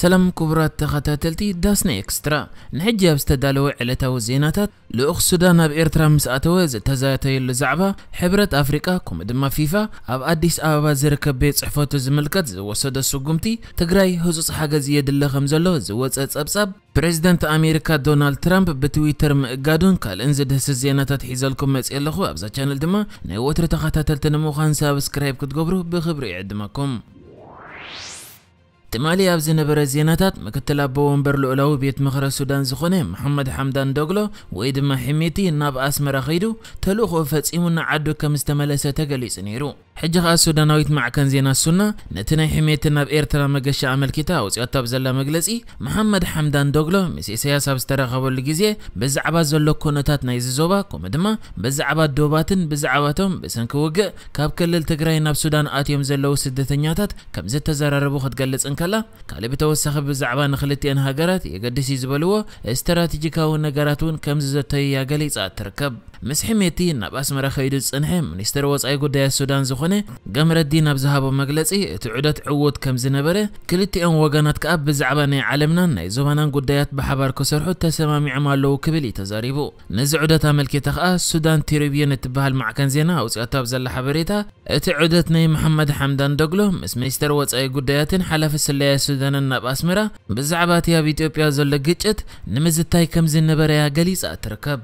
سلام كبرات تغطى تلتي داسني اكسترا نحجاب استدالو علتا وزيناتا لأخ سودانا بإرترا مسأتوز تزايتا يلو زعبا حبرت أفريقا كومدما فيفا أب أديس أبا زركا بيت صحفوتو زملكت زوسودا سوقمتي تقراي هزوص حاجة زياد اللي غمزلو زواتس أبساب بريزيدنت أمريكا دونالد ترامب بتويتر مقادون قال انزد هس الزيناتا تحيز لكم ميتس إلخو أبزا تشانل دما نيوتر تغطى تلتنمو خان سابسكرايب كتقبرو بخبر يعدمكم تمالي أبزين برا زيناتات مكتلا بوان برلو ألاو بيت مخرى السودان زخوني محمد حمدان دوغلو ويد ما حميتي ناب أسمر أخيدو تلوخو فاتس إيمونا عدو كمستملسة تقليس نيرو ሕጂ ከዓ ሱዳናዊት ማዕከን ዜና ሱና ነቲ ናይ ሕሜትን ናብ ኤርትራ መገሻ ኣመልኪታ ኣውፅኦታ ብዘላ መግለፂ መሓመድ ሓምዳን ዶግሎ ምስ ኢሳያስ ኣብ ዝተረኸበሉ ግዜ ብዛዕባ ዘሎ ኩነታት ናይዚ ዞባ ከምኡ ድማ ብዛዕባ ዶባትን ብዛዕባቶም ብሰንኪ ውግእ ካብ ክልል ትግራይ ናብ ሱዳን ኣትዮም ዘለዉ ስደተኛታት ከም ዝተዘራረቡ ክትገልፅን ከላ ካልእ ብተወሳኺ ብዛዕባ ንክልቲአን ሃገራት የገድስ እዩ ዝበልዎ ስትራቴጂካዊ ነገራት እውን ከምዚ ዘተያ ገሊፃ ትርከብ مسحميتي نبأسمر خيد الصنحم منستر وصاي ጉዳይ السودان ዝኾነ ገምረዲን ኣብ ዝሃቦ መግለፂ እቲ ዑደት ዕውት ከም ዝነበረ ክልቲኦም ወገናት ከዓ ብዛዕባ ናይ ዓለምናን ናይ ዞባናን ጉዳያት ብሓባር ክሰርሑ ተሰማሚዖም ኣለዉ ክብል እዩ ተዛሪቡ ነዚ ዑደት ኣመልኪተ ከዓ ሱዳን ቲሪብየን እትበሃል ማዕከን ዜና ኣውፅአቶ ኣብ ዘላ ሓበሬታ እቲ ዑደት ናይ መሓመድ ሓምዳን ደግሎ ምስ ሚኒስተር ወፃኢ ጉዳያትን ሓላፊ ስለያ ሱዳንን ናብ ኣስመራ ብዛዕባ እቲ ኣብ ኢትዮጵያ ዘሎ ግጭት ንምዝታይ ከም ዝነበረያ ገሊፃ ትርከብ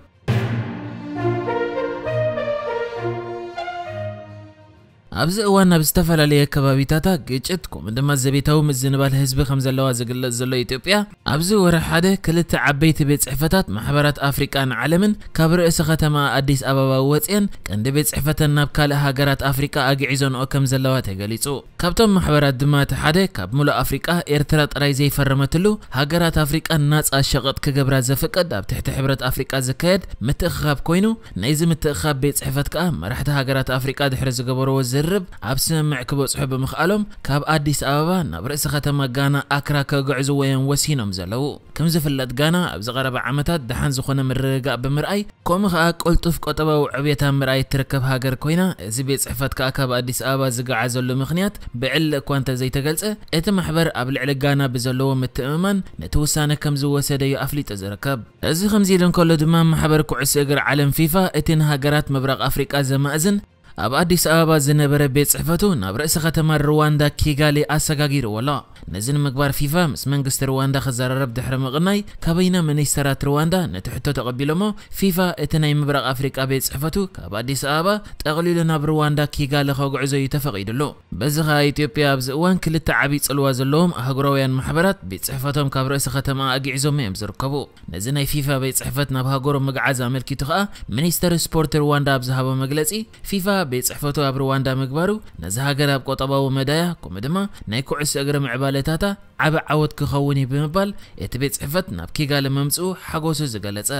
أبز أوان أبستفعل عليه كبابيتاتك جتكم عندما الزبيتو مزنبال الحزب خمسة لوا زقل زلوا إثيوبيا أبز ورحادة كلت عبيت بيت صحفتات محبرات أفريقيا عالمن كبر إسخة ما أديس أبابا واتين كان بيت صحفتنا نبكال هاجرات أفريقيا أجعزون أو كم زلوا تجلسوا كابتن محبرات دمات حادة كاب ملا أفريقيا إرترا رئيسي فرمتلو هاجرات أفريقيا الناس أشغط كجبر زفقد تحت حبرات أفريقيا زكاد متخاب كوينو نيزم متخاب بيت صحفتك أم رحت هاجرات أفريقيا دحرز جبر وزير ዝዝርብ ኣብ ስምምዕ ክበፅሑ ብምኽኣሎም ካብ ኣዲስ ኣበባ ናብ ርእሲ ከተማ ጋና ኣክራ ከግዕዙ ወየን ወሲኖም ዘለው ከም ዝፍለጥ ጋና ኣብ ዝቐረበ ዓመታት ድሓን ዝኾነ ምርግጋእ ብምርኣይ ከምኡ ከዓ ቅልጡፍ ቆጠባዊ ዕብየታ ምርኣይ ትርከብ ሃገር ኮይና እዚ ቤት ፅሕፈት ከዓ ካብ ኣዲስ ኣበባ ዝገዓዘሉ ምክንያት ብዕሊ እኳ እንተዘይተገልፀ እቲ ማሕበር ኣብ ልዕሊ ጋና ብዘለዎ ምትእምማን ነቲ ውሳነ ከም ዝወሰደ እዩ ኣፍሊጡ ዝርከብ እዚ ከምዚ ኢሉ እንከሎ ድማ ማሕበር ኩዕሶ እግሪ ዓለም ፊፋ እቲ ንሃገራት ምብራቅ ኣፍሪቃ ዘማእዝን ኣብ ኣዲስ ኣበባ ዝነበረ ቤት ፅሕፈቱን ኣብ ርእሲ ከተማ ሩዋንዳ ኪጋሊ ኣሰጋጊርዎ ኣሎ نزن مقبار فيفا مس رواندا خزار رب دحر مغناي كابينا من سرات رواندا نتحتو تقبلمو فيفا اتناي مبرق افريقيا بيت صحفتو كاب اديس ابا تقليل كيغا رواندا كيغال خغعزو يتفقيدلو بزخا ايثيوبيا بزوان كل تعبي صلوا زلهم هغرويان محبرات بيت صحفتهم كاب رئيس ختما اقعزو ميم زركبو أي فيفا بيت صحفت ناب هغرو مقعز املكيتو خا منيستر سبورت رواندا بزهابو مجلسي فيفا بيت صحفتو ابرواندا رواندا مغبارو نزهاجر اب قطباو مدايا كومدما نيكو عس اجر معبال ክእለታታ ዓበ ዓወት ክኸውን እዩ ብምባል እቲ ቤት ፅሕፈት ናብ ኪጋለ መምፅኡ ሓጎሱ ዝገለፀ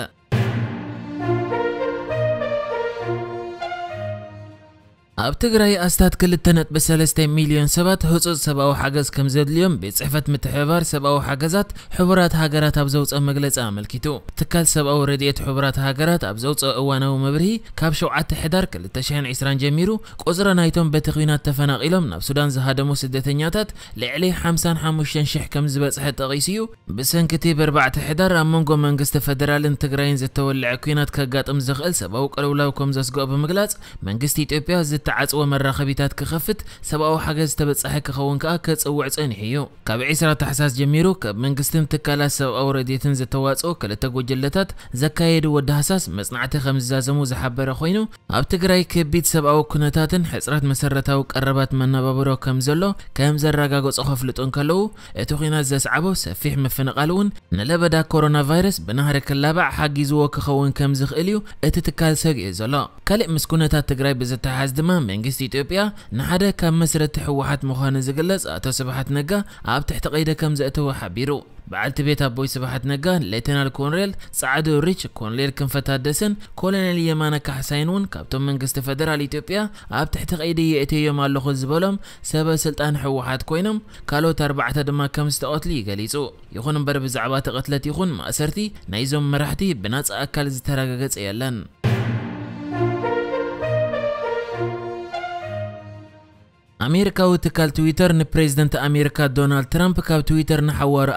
ኣብ ትግራይ ኣስታት ክልተነት ብሰለስተ ሚልዮን ሰባት ህፁፅ ሰብኣዊ ሓገዝ ከም ዘድልዮም ቤት ፅሕፈት ምትሕባር ሰብኣዊ ሓገዛት ሕቡራት ሃገራት ኣብ ዘውፅኦ መግለፂ ኣመልኪቱ ትካል ሰብኣዊ ረድኤት ሕቡራት ሃገራት ኣብ ዘውፅኦ እዋናዊ መብርሂ ካብ 7 ሕዳር 2020 ጀሚሩ ቁፅሪ ናይቶም በቲ ኩናት ተፈናቂሎም ናብ ሱዳን ዝሃደሙ ስደተኛታት ልዕሊ 55000 ከም ዝበፅሐ ጠቒሱ እዩ ብሰንኪ እቲ ብ4 ሕዳር ኣብ መንጎ መንግስቲ ፈደራልን ትግራይን ዝተወልዐ ኩናት ከጋጥም ዝኽእል ሰብኣዊ ቅልውላው ከም ዘስግኦ ብምግላጽ መንግስቲ ኢትዮጵያ ዝተ عصو مرخبيتات كخفت سباو حاجز تبصح كخون كا كتصوع صنحيو كاب عسرا تحساس جميرو كاب منغستن تكالا سباو رديتن زتواصو كل تگوجلتات زكايد ودحساس مصنعته خمز زازمو زحبر خوينو اب تگراي كبيت سباو كنتاتن حصرات مسرتاو قربات منابابرو كمزلو كم زراغاغو صخفلطن كلو اتوخينا زسعبو سفيح مفنقالون نلبدا كورونا فيروس بنهر كلابع حاجزو كخون كمزخ اليو اتتكال سغي زلو كلي مسكونتات تگراي بزتحاز دمان መንግስቲ ኢትዮጵያ ንሓደ ካብ መሰረቲ ሕወሓት ምዃኑ ዝግለጽ ኣቶ ስብሓት ነጋ ኣብ ትሕቲ ቀይደ ከም ዘእተወ ሓቢሩ በዓልቲ ቤት ኣቦይ ስብሓት ነጋ ሌተናል ኮሎኔል ፃዕዱ ሪች ኮሎኔል ክንፈ ታደሰን ኮሎኔል የማነ ካሕሳይን እውን ካብቶም መንግስቲ ፈደራል ኢትዮጵያ ኣብ ትሕቲ ቀይዲ የእትዮም ኣለኹ ዝበሎም ሰበ ስልጣን ሕወሓት ኮይኖም ካልኦት ኣርባዕተ ድማ ከም ዝተቐትሉ ይገሊጹ ይኹን እምበር ብዛዕባ ተቐትለት ይኹን ማእሰርቲ ናይዞም መራሕቲ ብናፃ ኣካል ዝተረጋገፀ የለን امريكا وتکەل تويتر ن پرزیدنت ئەمریکا دۆنالد ترامپ کاو تویتەر نەحەوارە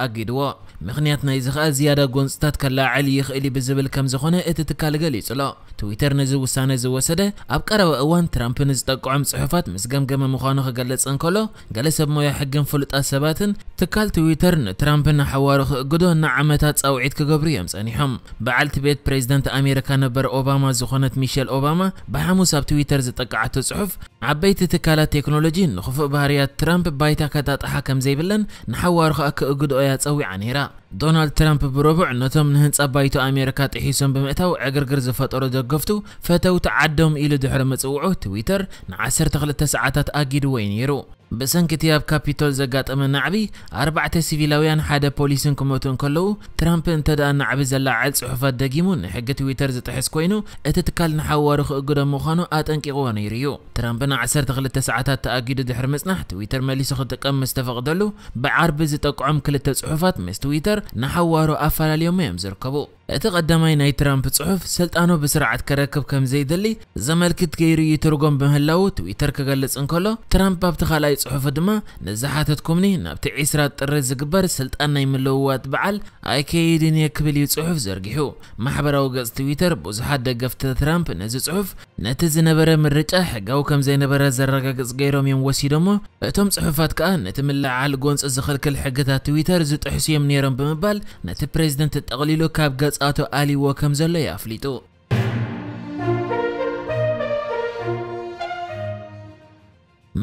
مغنيات نايزغا زيادة قنصتات كلا علي يخيلي بزبل كم زخونة اتتكال غالي صلا تويتر نزو وسانة زو وسادة أبكارا وقوان ترامب نزدق عم صحفات مسقام قم مخانوخ قلت انكولو قلت سبمو يحقن فلت أسباتن تكال تويتر ن ترامب نحواروخ قدو نعمتات سوعيد كغبريامس انيحم بعلت بيت بريزدنت أميركا نبر أوباما زخونة ميشيل أوباما بحاموس اب تويتر زتقعاتو صحف عبيت تكالا تكنولوجين نخفق بهاريات ترامب بايتا كتات حاكم زيبلن نحواروخ أكو قدو يات سوي عنيرا دونالد ترامب بربع نتم نهنس أبايتو أمريكا تحيسون بمئتو عقرقر زفاتورو دقفتو فتو تعدهم إلى دحر مصوعو تويتر نعسر تخلت تسعاتات أجد وين يرو بسنكتي اب كابيتول زغات امن نعبي اربعة سيفيلاويان حادة بوليسين كموتون كلو ترامب انتدى ان نعبي زلا عال صحفات داقيمون حقة تويتر زي تحسكوينو اتتكال نحاو واروخ اقودا موخانو ات انكيقوان يريو ترامب انا عسر تغلت تسعاتات تاقيدو دحر مسنح تويتر مالي سخد تقام مستفق دلو بعارب زي تقعم كل صحفات مس تويتر نحاو وارو افال اليوم يمزر كبو اتقدمي ناي ترامب صحف سلطانو بسرعة كركب كم زي دلي زمالكت كيري يترقم بهلاو تويتر كغلس انكولو ترامب بابتخالي ዝገልፅ ፅሑፍ ድማ ንዝሓተትኩምኒ ናብቲ 20 ጥሪ ዝግበር ስልጣን ናይ ምልውዋጥ በዓል ኣይከይድን እየ ክብል እዩ ፅሑፍ ዘርጊሑ ማሕበራዊ ገጽ ትዊተር ብዙሓት ደገፍቲ ትራምፕ ነዚ ፅሑፍ ነቲ ዝነበረ ምርጫ ሕጋዊ ከም ዘይነበረ ዘረጋግጽ ገይሮም እዮም ወሲዶሞ እቶም ፅሑፋት ከዓ ነቲ ምልዓል ጎንፂ ዝኽልክል ሕግታት ትዊተር ዝጥሕሱ እዮም ነይሮም ብምባል ነቲ ፕሬዚደንት ጠቕሊሉ ካብ ገጻቱ ኣልይዎ ከም ዘሎ የኣፍሊጡ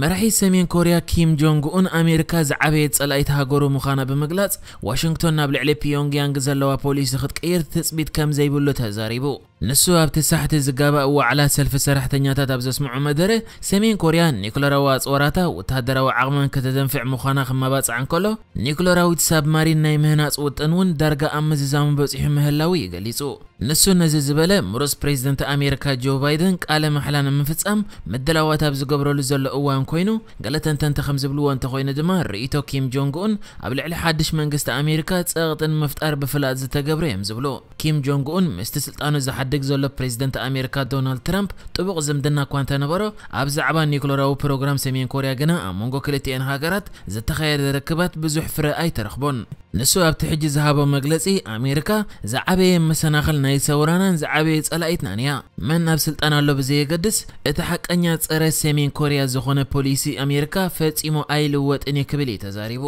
መራሒ ሰሜን ኮርያ ኪም ጆንግ ኡን ኣሜሪካ ዝዓበየት ጸላኢት ሃገሩ ምዃና ብምግላጽ ዋሽንግቶን ናብ ልዕሊ ፒዮንግያንግ ዘለዋ ፖሊሲ ክትቀይር ትፅቢት ከም ዘይብሉ ተዛሪቡ ንሱ ኣብ ትሳሕቲ ዝጋባእ ዋዕላ ሰልፊ ሰራሕተኛታት ኣብ ዘስምዑ መደረ ሰሜን ኮርያ ኒኩለራዊ ኣፅወራታ ወተሃደራዊ ዓቕመን ከተደንፍዕ ምዃና ክመባፅዕ እንከሎ ኒኩለራዊት ሳብማሪን ናይ ምህናፅ ውጥን እውን ዳርጋ ኣብ ምዝዛሙ በፂሑ ምህላዊ ይገሊጹ نسو نزي زبالة مروس بريزدنت أميركا جو بايدن قال محلانا منفصام مدلاوات ابز قبرو لزول اوان كوينو قالت انت تخمز بلوان تخوين دمار رئيتو كيم جونغ اون ابل على حدش منغست امريكا تصغطن مفتار بفلات زتغبريم زبلو كيم جونغون اون مست سلطانو زحدق زلو بريزدنت امريكا دونالد ترامب طبق زمدنا كوانتا نبرو ابزعبا نيكلوراو بروغرام سمين كوريا غنا امونغو كلتين هاغرات زتخير ركبات بزح فرا اي ترخبون ንሱ ኣብቲ ሕጂ ዝሃቦ መግለፂ ኣሜሪካ ዝዓበየ መሰናኽልና ይሰውራናን ዝዓበየ ጸላኢትናን እያ መን ኣብ ስልጣን ኣሎ ብዘየገድስ እቲ ሓቀኛ ፀረ ሰሜን ኮርያ ዝኾነ ፖሊሲ ኣሜሪካ ፈጺሞ ኣይልወጥን እዩ ክብል እዩ ተዛሪቡ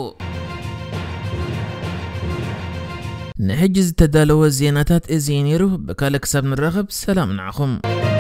ንሕጂ ዝተዳለወ ዜናታት እዚ ነይሩ ብካልእ ክሳብ ንራኸብ ሰላም ንዓኹም